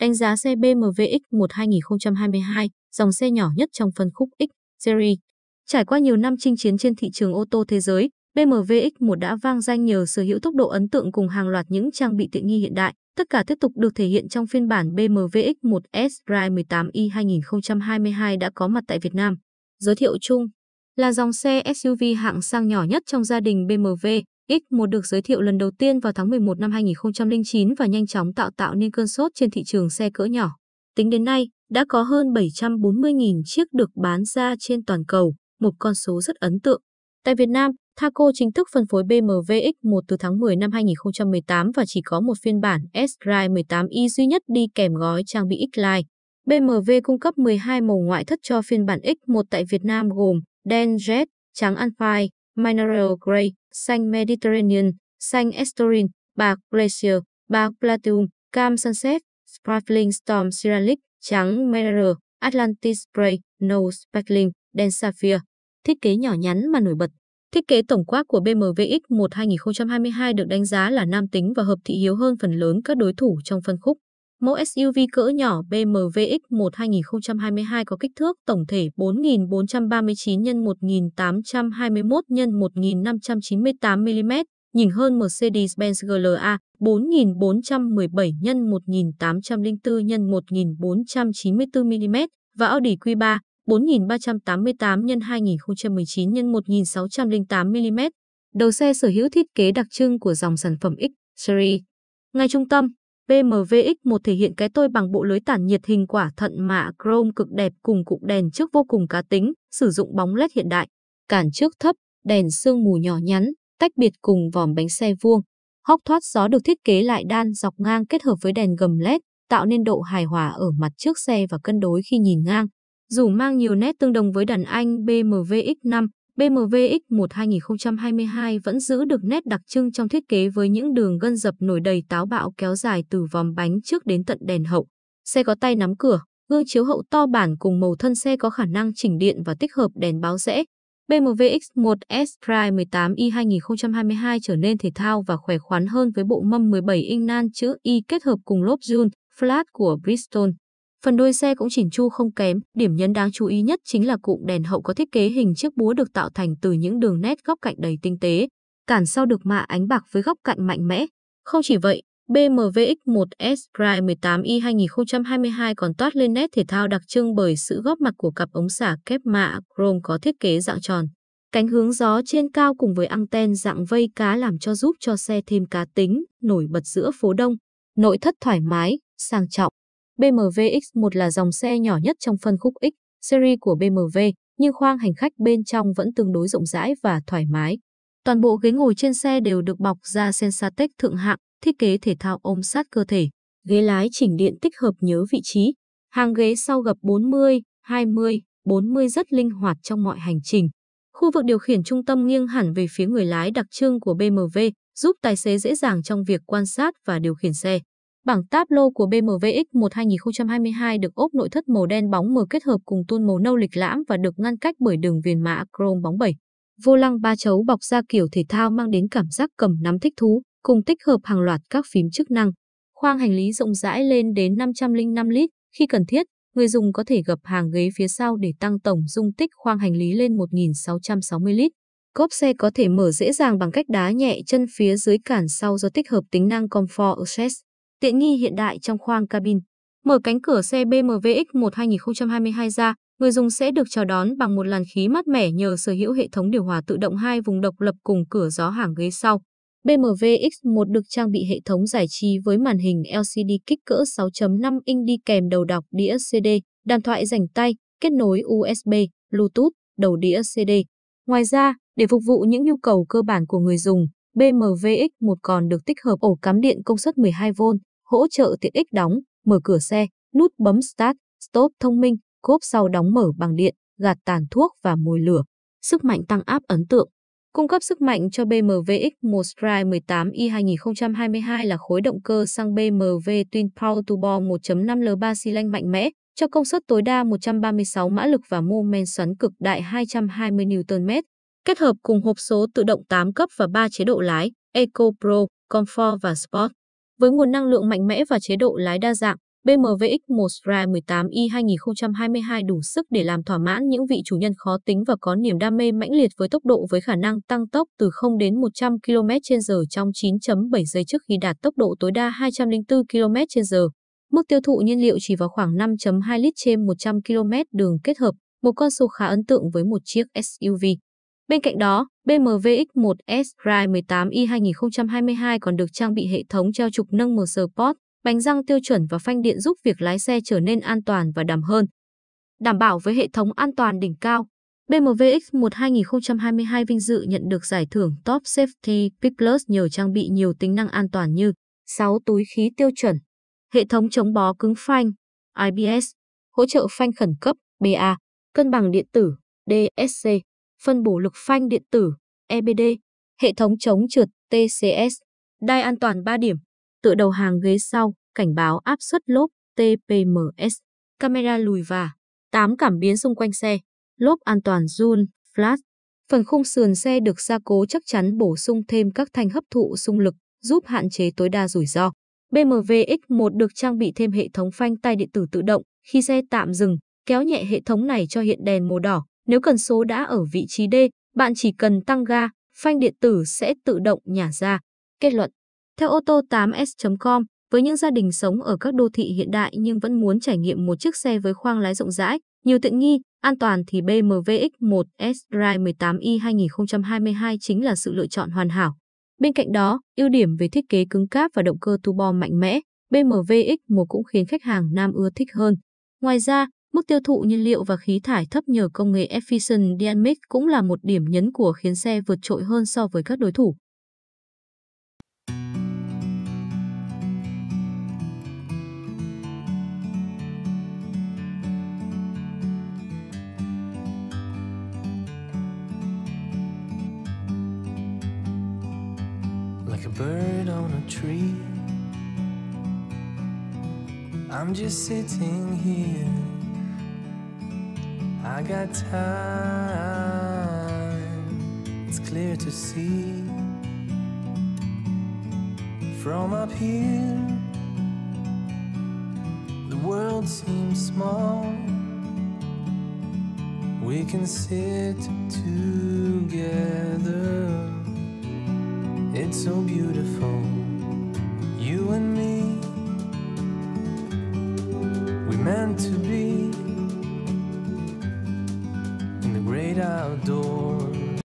Đánh giá xe BMW x 1 2022, dòng xe nhỏ nhất trong phân khúc X series. Trải qua nhiều năm chinh chiến trên thị trường ô tô thế giới, BMW X1 đã vang danh nhờ sở hữu tốc độ ấn tượng cùng hàng loạt những trang bị tiện nghi hiện đại. Tất cả tiếp tục được thể hiện trong phiên bản BMW X1 S Drive 18i 2022 đã có mặt tại Việt Nam. Giới thiệu chung là dòng xe SUV hạng sang nhỏ nhất trong gia đình BMW, X1 được giới thiệu lần đầu tiên vào tháng 11 năm 2009 và nhanh chóng tạo tạo nên cơn sốt trên thị trường xe cỡ nhỏ. Tính đến nay, đã có hơn 740.000 chiếc được bán ra trên toàn cầu, một con số rất ấn tượng. Tại Việt Nam, Thaco chính thức phân phối BMW X1 từ tháng 10 năm 2018 và chỉ có một phiên bản S-Drive 18i duy nhất đi kèm gói trang bị X-Line. BMW cung cấp 12 màu ngoại thất cho phiên bản X1 tại Việt Nam gồm đen jet, trắng alpine, mineral grey, xanh Mediterranean, xanh Estorin, bạc Glacier, bạc Platinum, cam Sunset, Sparkling Storm Cyrillic, trắng Mirror, Atlantis Spray, No Sparkling, đen Sapphire. Thiết kế nhỏ nhắn mà nổi bật. Thiết kế tổng quát của BMW X1 2022 được đánh giá là nam tính và hợp thị hiếu hơn phần lớn các đối thủ trong phân khúc. Mẫu SUV cỡ nhỏ BMW X1 2022 có kích thước tổng thể 4439 x 1821 x 1598 mm, nhìn hơn Mercedes-Benz GLA 4417 x 1804 x 1494 mm và Audi Q3 4388 x 2019 x 1608 mm. Đầu xe sở hữu thiết kế đặc trưng của dòng sản phẩm X-Series. Ngay trung tâm BMWX 1 thể hiện cái tôi bằng bộ lưới tản nhiệt hình quả thận mạ chrome cực đẹp cùng cụm đèn trước vô cùng cá tính, sử dụng bóng led hiện đại, cản trước thấp, đèn sương mù nhỏ nhắn, tách biệt cùng vòm bánh xe vuông. Hốc thoát gió được thiết kế lại đan dọc ngang kết hợp với đèn gầm led, tạo nên độ hài hòa ở mặt trước xe và cân đối khi nhìn ngang. Dù mang nhiều nét tương đồng với đàn anh BMW X5, BMW X1 2022 vẫn giữ được nét đặc trưng trong thiết kế với những đường gân dập nổi đầy táo bạo kéo dài từ vòm bánh trước đến tận đèn hậu. Xe có tay nắm cửa, gương chiếu hậu to bản cùng màu thân xe có khả năng chỉnh điện và tích hợp đèn báo rẽ. BMW X1 S-Prime 18i 2022 trở nên thể thao và khỏe khoắn hơn với bộ mâm 17 inch nan chữ Y kết hợp cùng lốp June Flat của Bridgestone. Phần đuôi xe cũng chỉnh chu không kém, điểm nhấn đáng chú ý nhất chính là cụm đèn hậu có thiết kế hình chiếc búa được tạo thành từ những đường nét góc cạnh đầy tinh tế, cản sau được mạ ánh bạc với góc cạnh mạnh mẽ. Không chỉ vậy, BMW X1S Prime 18i 2022 còn toát lên nét thể thao đặc trưng bởi sự góp mặt của cặp ống xả kép mạ chrome có thiết kế dạng tròn. Cánh hướng gió trên cao cùng với anten dạng vây cá làm cho giúp cho xe thêm cá tính, nổi bật giữa phố đông. Nội thất thoải mái, sang trọng. BMW X1 là dòng xe nhỏ nhất trong phân khúc X series của BMW, nhưng khoang hành khách bên trong vẫn tương đối rộng rãi và thoải mái. Toàn bộ ghế ngồi trên xe đều được bọc da Sensatec thượng hạng, thiết kế thể thao ôm sát cơ thể. Ghế lái chỉnh điện tích hợp nhớ vị trí. Hàng ghế sau gập 40, 20, 40 rất linh hoạt trong mọi hành trình. Khu vực điều khiển trung tâm nghiêng hẳn về phía người lái đặc trưng của BMW, giúp tài xế dễ dàng trong việc quan sát và điều khiển xe. Bảng táp lô của BMW X1 2022 được ốp nội thất màu đen bóng mờ kết hợp cùng tôn màu nâu lịch lãm và được ngăn cách bởi đường viền mã chrome bóng bẩy. Vô lăng ba chấu bọc da kiểu thể thao mang đến cảm giác cầm nắm thích thú, cùng tích hợp hàng loạt các phím chức năng. Khoang hành lý rộng rãi lên đến 505 lít, khi cần thiết, người dùng có thể gập hàng ghế phía sau để tăng tổng dung tích khoang hành lý lên 1.660 lít. Cốp xe có thể mở dễ dàng bằng cách đá nhẹ chân phía dưới cản sau do tích hợp tính năng Comfort Access tiện nghi hiện đại trong khoang cabin. Mở cánh cửa xe BMW X1 2022 ra, người dùng sẽ được chào đón bằng một làn khí mát mẻ nhờ sở hữu hệ thống điều hòa tự động hai vùng độc lập cùng cửa gió hàng ghế sau. BMW X1 được trang bị hệ thống giải trí với màn hình LCD kích cỡ 6.5 inch đi kèm đầu đọc đĩa CD, đàn thoại rảnh tay, kết nối USB, Bluetooth, đầu đĩa CD. Ngoài ra, để phục vụ những nhu cầu cơ bản của người dùng, BMW X1 còn được tích hợp ổ cắm điện công suất 12V, hỗ trợ tiện ích đóng, mở cửa xe, nút bấm Start, Stop thông minh, cốp sau đóng mở bằng điện, gạt tàn thuốc và mùi lửa. Sức mạnh tăng áp ấn tượng cung cấp sức mạnh cho BMW X1 Drive 18i 2022 là khối động cơ xăng BMW Twin Power Turbo 1.5L 3 xi lanh mạnh mẽ, cho công suất tối đa 136 mã lực và mô men xoắn cực đại 220 Nm, kết hợp cùng hộp số tự động 8 cấp và 3 chế độ lái, Eco Pro, Comfort và Sport. Với nguồn năng lượng mạnh mẽ và chế độ lái đa dạng, BMW X1 Ra 18i 2022 đủ sức để làm thỏa mãn những vị chủ nhân khó tính và có niềm đam mê mãnh liệt với tốc độ với khả năng tăng tốc từ 0 đến 100 km/h trong 9.7 giây trước khi đạt tốc độ tối đa 204 km/h. Mức tiêu thụ nhiên liệu chỉ vào khoảng 5.2 lít trên 100 km đường kết hợp, một con số khá ấn tượng với một chiếc SUV. Bên cạnh đó, BMW X1 S Prime 18i 2022 còn được trang bị hệ thống treo trục nâng mờ Sport, bánh răng tiêu chuẩn và phanh điện giúp việc lái xe trở nên an toàn và đảm hơn. Đảm bảo với hệ thống an toàn đỉnh cao, BMW X1 2022 vinh dự nhận được giải thưởng Top Safety P Plus nhờ trang bị nhiều tính năng an toàn như 6 túi khí tiêu chuẩn, hệ thống chống bó cứng phanh, IBS, hỗ trợ phanh khẩn cấp BA, cân bằng điện tử DSC phân bổ lực phanh điện tử, EBD, hệ thống chống trượt TCS, đai an toàn 3 điểm, tựa đầu hàng ghế sau, cảnh báo áp suất lốp TPMS, camera lùi và 8 cảm biến xung quanh xe, lốp an toàn Zun, Flash. Phần khung sườn xe được gia cố chắc chắn bổ sung thêm các thanh hấp thụ xung lực, giúp hạn chế tối đa rủi ro. BMW X1 được trang bị thêm hệ thống phanh tay điện tử tự động, khi xe tạm dừng, kéo nhẹ hệ thống này cho hiện đèn màu đỏ, nếu cần số đã ở vị trí D, bạn chỉ cần tăng ga, phanh điện tử sẽ tự động nhả ra. Kết luận Theo ô tô 8s.com, với những gia đình sống ở các đô thị hiện đại nhưng vẫn muốn trải nghiệm một chiếc xe với khoang lái rộng rãi, nhiều tiện nghi, an toàn thì BMW X1 S-Drive 18i 2022 chính là sự lựa chọn hoàn hảo. Bên cạnh đó, ưu điểm về thiết kế cứng cáp và động cơ turbo mạnh mẽ, BMW X1 cũng khiến khách hàng nam ưa thích hơn. Ngoài ra, Mức tiêu thụ nhiên liệu và khí thải thấp nhờ công nghệ Efficient Dynamic cũng là một điểm nhấn của khiến xe vượt trội hơn so với các đối thủ. Like a bird on a tree I'm just sitting here I got time, it's clear to see. From up here, the world seems small. We can sit together, it's so beautiful.